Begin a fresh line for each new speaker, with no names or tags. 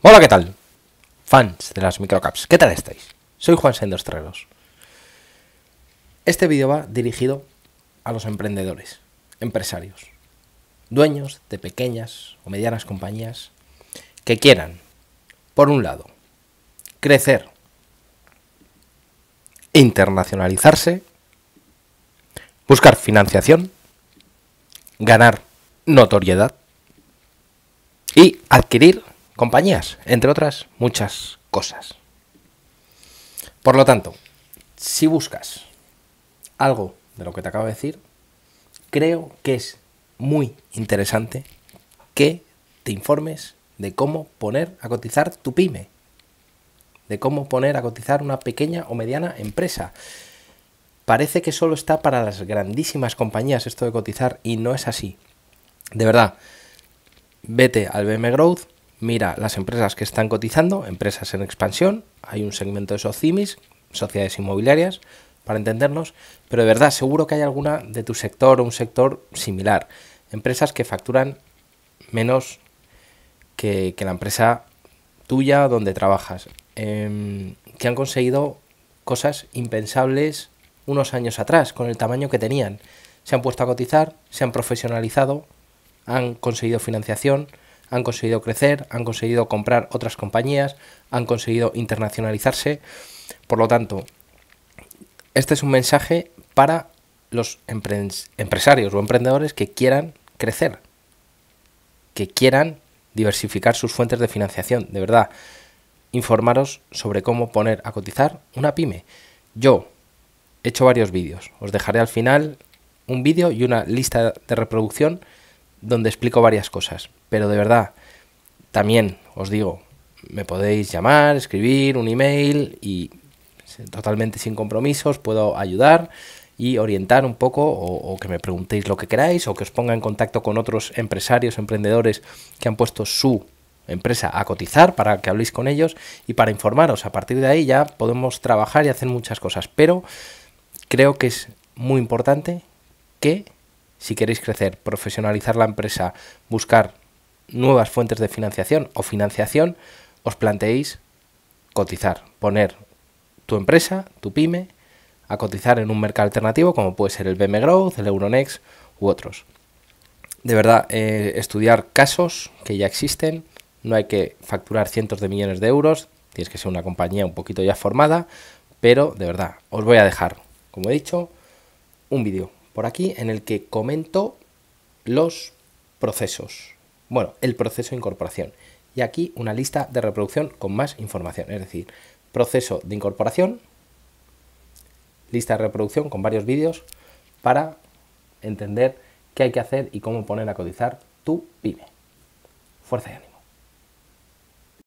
Hola, ¿qué tal? Fans de las microcaps, ¿qué tal estáis? Soy Juan Sendos Este vídeo va dirigido a los emprendedores, empresarios, dueños de pequeñas o medianas compañías que quieran, por un lado, crecer, internacionalizarse, buscar financiación, ganar notoriedad y adquirir compañías, entre otras muchas cosas. Por lo tanto, si buscas algo de lo que te acabo de decir, creo que es muy interesante que te informes de cómo poner a cotizar tu pyme, de cómo poner a cotizar una pequeña o mediana empresa. Parece que solo está para las grandísimas compañías esto de cotizar y no es así. De verdad, vete al BM Growth, mira las empresas que están cotizando, empresas en expansión, hay un segmento de SOCIMIS, sociedades inmobiliarias, para entendernos, pero de verdad seguro que hay alguna de tu sector o un sector similar, empresas que facturan menos que, la empresa tuya donde trabajas, em, que han conseguido cosas impensables unos años atrás con el tamaño que tenían. Se han puesto a cotizar, se han profesionalizado, han conseguido financiación, han conseguido crecer, han conseguido comprar otras compañías, han conseguido internacionalizarse. Por lo tanto, este es un mensaje para los empresarios o emprendedores que quieran crecer, que quieran diversificar sus fuentes de financiación. De verdad, informaros sobre cómo poner a cotizar una pyme. Yo he hecho varios vídeos. Os dejaré al final un vídeo y una lista de reproducción donde explico varias cosas. Pero de verdad, también os digo, me podéis llamar, escribir un email y totalmente sin compromisos, puedo ayudar y orientar un poco o, que me preguntéis lo que queráis o que os ponga en contacto con otros empresarios, emprendedores que han puesto su empresa a cotizar para que habléis con ellos y para informaros. A partir de ahí ya podemos trabajar y hacer muchas cosas, pero creo que es muy importante que si queréis crecer, profesionalizar la empresa, buscar nuevas fuentes de financiación o financiación, os planteéis cotizar, poner tu empresa, tu pyme, a cotizar en un mercado alternativo como puede ser el BM Growth, el Euronext u otros. De verdad, eh, estudiar casos que ya existen, no hay que facturar cientos de millones de euros, tienes que ser una compañía un poquito ya formada, pero de verdad, os voy a dejar, como he dicho, un vídeo por aquí en el que comento los procesos. Bueno, el proceso de incorporación. Y aquí una lista de reproducción con más información, es decir, proceso de incorporación, lista de reproducción con varios vídeos para entender qué hay que hacer y cómo poner a codizar tu pyme. Fuerza y ánimo.